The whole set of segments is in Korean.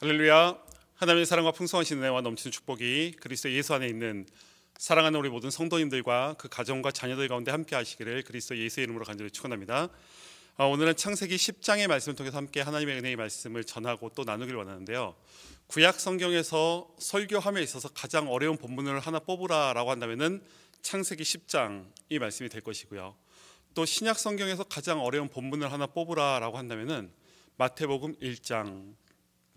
할렐루야. 하나님의 사랑과 풍성하신 은혜와 넘치는 축복이 그리스도 예수 안에 있는 사랑하는 우리 모든 성도님들과 그 가정과 자녀들 가운데 함께 하시기를 그리스도 예수의 이름으로 간절히 축원합니다. 어, 오늘은 창세기 10장의 말씀을 통해서 함께 하나님의 은혜의 말씀을 전하고 또나누기를 원하는데요. 구약 성경에서 설교함에 있어서 가장 어려운 본문을 하나 뽑으라라고 한다면 창세기 10장이 말씀이 될 것이고요. 또 신약 성경에서 가장 어려운 본문을 하나 뽑으라라고 한다면 마태복음 1장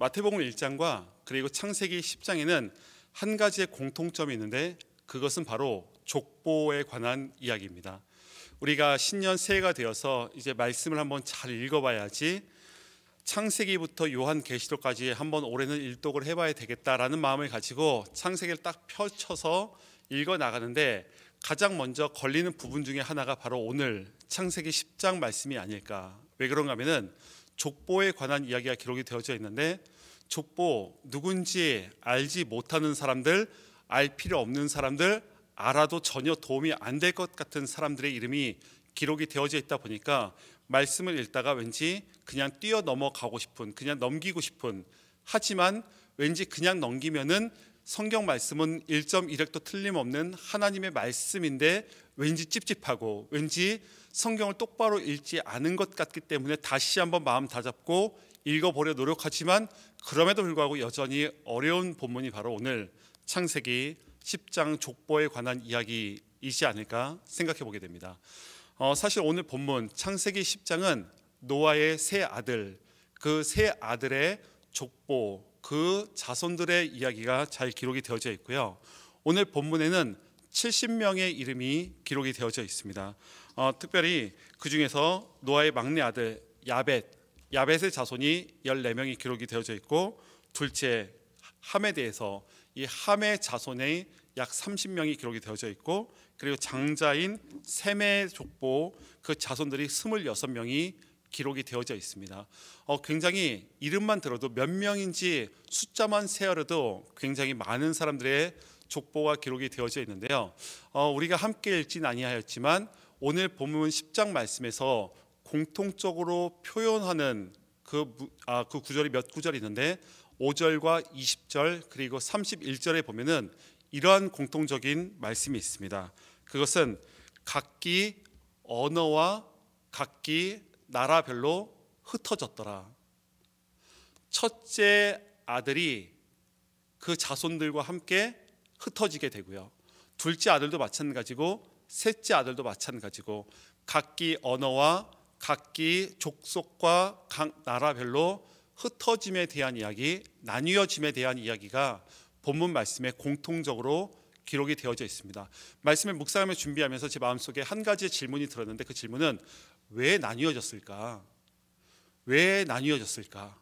마태복음 1장과 그리고 창세기 10장에는 한 가지의 공통점이 있는데 그것은 바로 족보에 관한 이야기입니다. 우리가 신년 새해가 되어서 이제 말씀을 한번 잘 읽어봐야지 창세기부터 요한계시록까지 한번 올해는 일독을 해봐야 되겠다라는 마음을 가지고 창세기를 딱 펼쳐서 읽어 나가는데 가장 먼저 걸리는 부분 중에 하나가 바로 오늘 창세기 10장 말씀이 아닐까. 왜 그런가 하면은 족보에 관한 이야기가 기록이 되어져 있는데 족보 누군지 알지 못하는 사람들, 알 필요 없는 사람들, 알아도 전혀 도움이 안 될 것 같은 사람들의 이름이 기록이 되어져 있다 보니까 말씀을 읽다가 왠지 그냥 뛰어 넘어가고 싶은, 그냥 넘기고 싶은 하지만 왠지 그냥 넘기면은 성경 말씀은 1.1핵도 틀림없는 하나님의 말씀인데 왠지 찝찝하고 왠지 성경을 똑바로 읽지 않은 것 같기 때문에 다시 한번 마음 다잡고 읽어보려 노력하지만 그럼에도 불구하고 여전히 어려운 본문이 바로 오늘 창세기 10장 족보에 관한 이야기이지 않을까 생각해 보게 됩니다. 어, 사실 오늘 본문 창세기 10장은 노아의 세 아들 그 세 아들의 족보 그 자손들의 이야기가 잘 기록이 되어져 있고요. 오늘 본문에는 70명의 이름이 기록이 되어져 있습니다. 어, 특별히 그 중에서 노아의 막내 아들 야벳, 야벳의 자손이 14명이 기록이 되어져 있고 둘째 함에 대해서 이 함의 자손의 약 30명이 기록이 되어져 있고 그리고 장자인 셈의 족보 그 자손들이 26명이 기록이 되어져 있습니다. 어, 굉장히 이름만 들어도 몇 명인지 숫자만 세어도 굉장히 많은 사람들의 족보가 기록이 되어져 있는데요. 어, 우리가 함께 읽진 아니하였지만 오늘 본문 10장 말씀에서 공통적으로 표현하는 그, 아, 그 구절이 몇 구절이 있는데 5절과 20절 그리고 31절에 보면은 이러한 공통적인 말씀이 있습니다. 그것은 각기 언어와 각기 나라별로 흩어졌더라. 첫째 아들이 그 자손들과 함께 흩어지게 되고요. 둘째 아들도 마찬가지고 셋째 아들도 마찬가지고 각기 언어와 각기 족속과 각 나라별로 흩어짐에 대한 이야기, 나뉘어짐에 대한 이야기가 본문 말씀에 공통적으로 기록이 되어져 있습니다. 말씀을 묵상하며 준비하면서 제 마음속에 한 가지 질문이 들었는데 그 질문은 왜 나뉘어졌을까? 왜 나뉘어졌을까?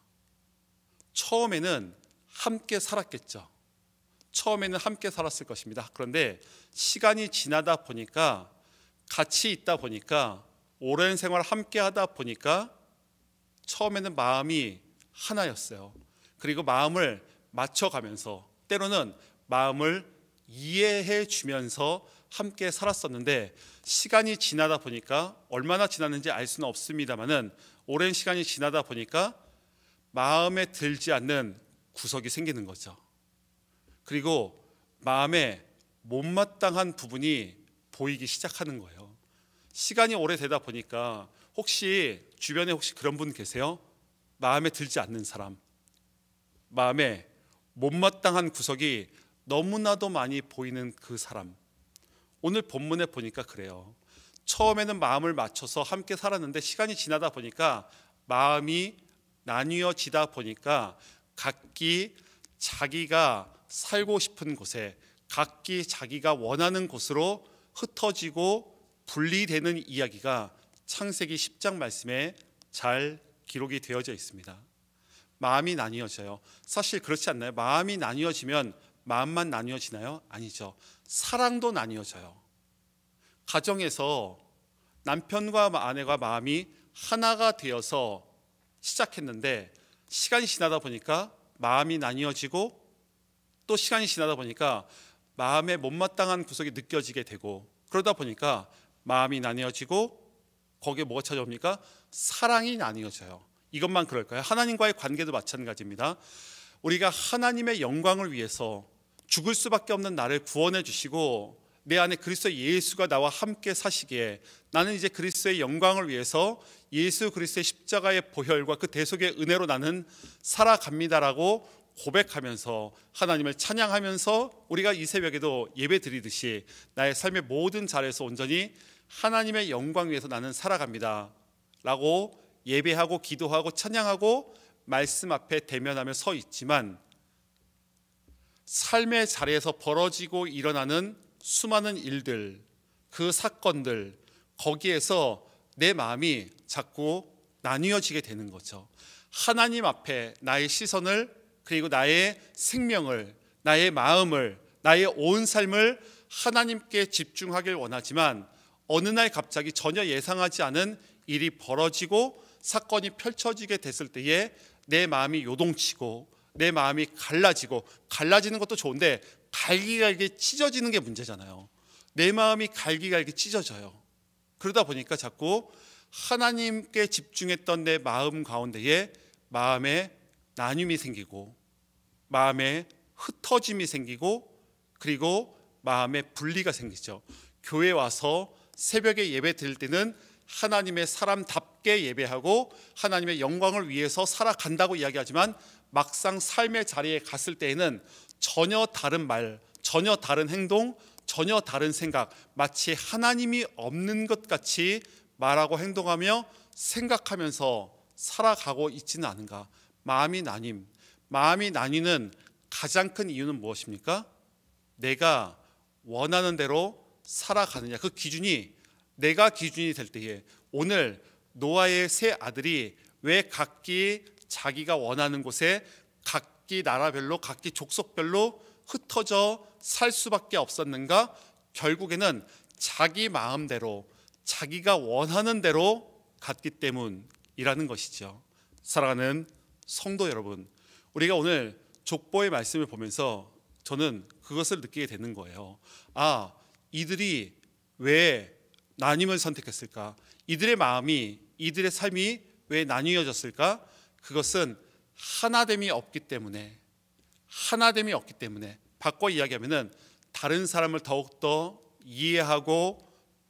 처음에는 함께 살았겠죠. 처음에는 함께 살았을 것입니다. 그런데 시간이 지나다 보니까 같이 있다 보니까 오랜 생활 함께 하다 보니까 처음에는 마음이 하나였어요. 그리고 마음을 맞춰가면서 때로는 마음을 이해해 주면서 함께 살았었는데 시간이 지나다 보니까 얼마나 지났는지 알 수는 없습니다만은 오랜 시간이 지나다 보니까 마음에 들지 않는 구석이 생기는 거죠. 그리고 마음에 못마땅한 부분이 보이기 시작하는 거예요. 시간이 오래되다 보니까 혹시 주변에 혹시 그런 분 계세요? 마음에 들지 않는 사람. 마음에 못마땅한 구석이 너무나도 많이 보이는 그 사람. 오늘 본문에 보니까 그래요. 처음에는 마음을 맞춰서 함께 살았는데 시간이 지나다 보니까 마음이 나뉘어지다 보니까 각기 자기가 살고 싶은 곳에 각기 자기가 원하는 곳으로 흩어지고 분리되는 이야기가 창세기 10장 말씀에 잘 기록이 되어져 있습니다. 마음이 나뉘어져요. 사실 그렇지 않나요? 마음이 나뉘어지면 마음만 나뉘어지나요? 아니죠. 사랑도 나뉘어져요. 가정에서 남편과 아내가 마음이 하나가 되어서 시작했는데 시간이 지나다 보니까 마음이 나뉘어지고 또 시간이 지나다 보니까 마음에 못마땅한 구석이 느껴지게 되고 그러다 보니까 마음이 나뉘어지고 거기에 뭐가 찾아옵니까? 사랑이 나뉘어져요. 이것만 그럴까요? 하나님과의 관계도 마찬가지입니다. 우리가 하나님의 영광을 위해서 죽을 수밖에 없는 나를 구원해 주시고 내 안에 그리스도 예수가 나와 함께 사시기에 나는 이제 그리스도의 영광을 위해서 예수 그리스도의 십자가의 보혈과 그 대속의 은혜로 나는 살아갑니다라고 고백하면서 하나님을 찬양하면서 우리가 이 새벽에도 예배 드리듯이 나의 삶의 모든 자리에서 온전히 하나님의 영광 위에서 나는 살아갑니다. 라고 예배하고 기도하고 찬양하고 말씀 앞에 대면하며 서 있지만 삶의 자리에서 벌어지고 일어나는 수많은 일들, 그 사건들, 거기에서 내 마음이 자꾸 나뉘어지게 되는 거죠. 하나님 앞에 나의 시선을 그리고 나의 생명을 나의 마음을 나의 온 삶을 하나님께 집중하길 원하지만 어느 날 갑자기 전혀 예상하지 않은 일이 벌어지고 사건이 펼쳐지게 됐을 때에 내 마음이 요동치고 내 마음이 갈라지고 갈라지는 것도 좋은데 갈기갈기 찢어지는 게 문제잖아요. 내 마음이 갈기갈기 찢어져요. 그러다 보니까 자꾸 하나님께 집중했던 내 마음 가운데에 마음에 나눔이 생기고 마음에 흩어짐이 생기고 그리고 마음에 분리가 생기죠. 교회 와서 새벽에 예배 드릴 때는 하나님의 사람답게 예배하고 하나님의 영광을 위해서 살아간다고 이야기하지만 막상 삶의 자리에 갔을 때에는 전혀 다른 말, 전혀 다른 행동, 전혀 다른 생각, 마치 하나님이 없는 것 같이 말하고 행동하며 생각하면서 살아가고 있지는 않은가. 마음이 나님, 마음이 나뉘는 가장 큰 이유는 무엇입니까? 내가 원하는 대로 살아가느냐. 그 기준이 내가 기준이 될 때에 오늘 노아의 세 아들이 왜 각기 자기가 원하는 곳에 각기 나라별로 각기 족속별로 흩어져 살 수밖에 없었는가? 결국에는 자기 마음대로 자기가 원하는 대로 갔기 때문이라는 것이죠. 사랑하는 성도 여러분, 우리가 오늘 족보의 말씀을 보면서 저는 그것을 느끼게 되는 거예요. 아, 이들이 왜 나님을 선택했을까? 이들의 마음이, 이들의 삶이 왜 나뉘어졌을까? 그것은 하나됨이 없기 때문에, 하나됨이 없기 때문에, 바꿔 이야기하면은 다른 사람을 더욱더 이해하고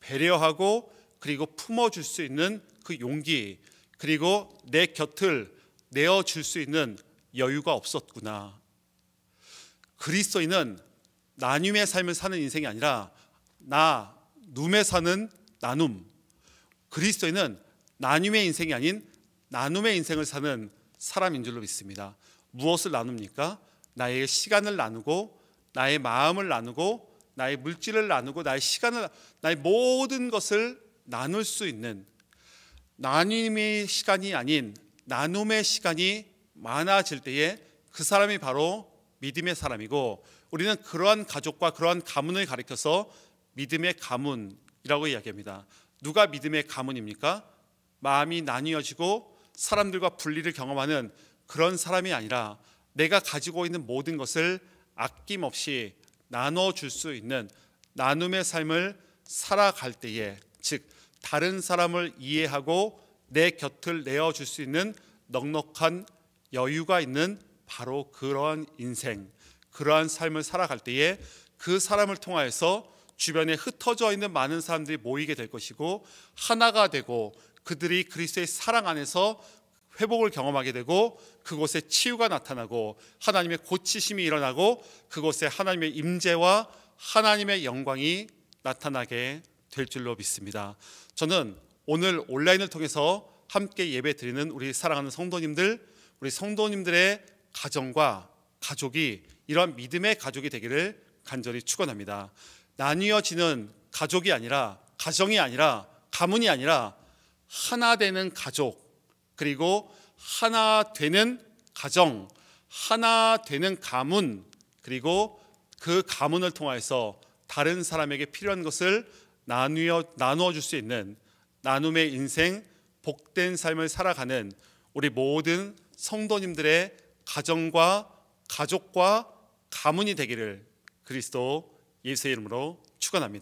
배려하고 그리고 품어줄 수 있는 그 용기, 그리고 내 곁을 내어줄 수 있는 여유가 없었구나. 그리스도인은 나눔의 삶을 사는 인생이 아니라 나 눔에 사는 나눔. 그리스도인은 나눔의 인생이 아닌 나눔의 인생을 사는 사람인 줄로 믿습니다. 무엇을 나눕니까? 나의 시간을 나누고 나의 마음을 나누고 나의 물질을 나누고 나의 시간을 나의 모든 것을 나눌 수 있는 나눔의 시간이 아닌 나눔의 시간이 많아질 때에 그 사람이 바로 믿음의 사람이고 우리는 그러한 가족과 그러한 가문을 가리켜서 믿음의 가문이라고 이야기합니다. 누가 믿음의 가문입니까? 마음이 나뉘어지고 사람들과 분리를 경험하는 그런 사람이 아니라 내가 가지고 있는 모든 것을 아낌없이 나눠 줄 수 있는 나눔의 삶을 살아갈 때에 즉 다른 사람을 이해하고 내 곁을 내어 줄 수 있는 넉넉한 여유가 있는 바로 그러한 인생, 그러한 삶을 살아갈 때에 그 사람을 통하여서 주변에 흩어져 있는 많은 사람들이 모이게 될 것이고 하나가 되고 그들이 그리스도의 사랑 안에서 회복을 경험하게 되고 그곳에 치유가 나타나고 하나님의 고치심이 일어나고 그곳에 하나님의 임재와 하나님의 영광이 나타나게 될 줄로 믿습니다. 저는 오늘 온라인을 통해서 함께 예배 드리는 우리 사랑하는 성도님들 우리 성도님들의 가정과 가족이 이런 믿음의 가족이 되기를 간절히 축원합니다. 나뉘어지는 가족이 아니라 가정이 아니라 가문이 아니라 하나 되는 가족 그리고 하나 되는 가정 하나 되는 가문 그리고 그 가문을 통해서 다른 사람에게 필요한 것을 나누어 나누어 줄수 있는 나눔의 인생 복된 삶을 살아가는 우리 모든 성도님들의 가정과 가족과 가문이 되기를 그리스도 예수의 이름으로 축원합니다.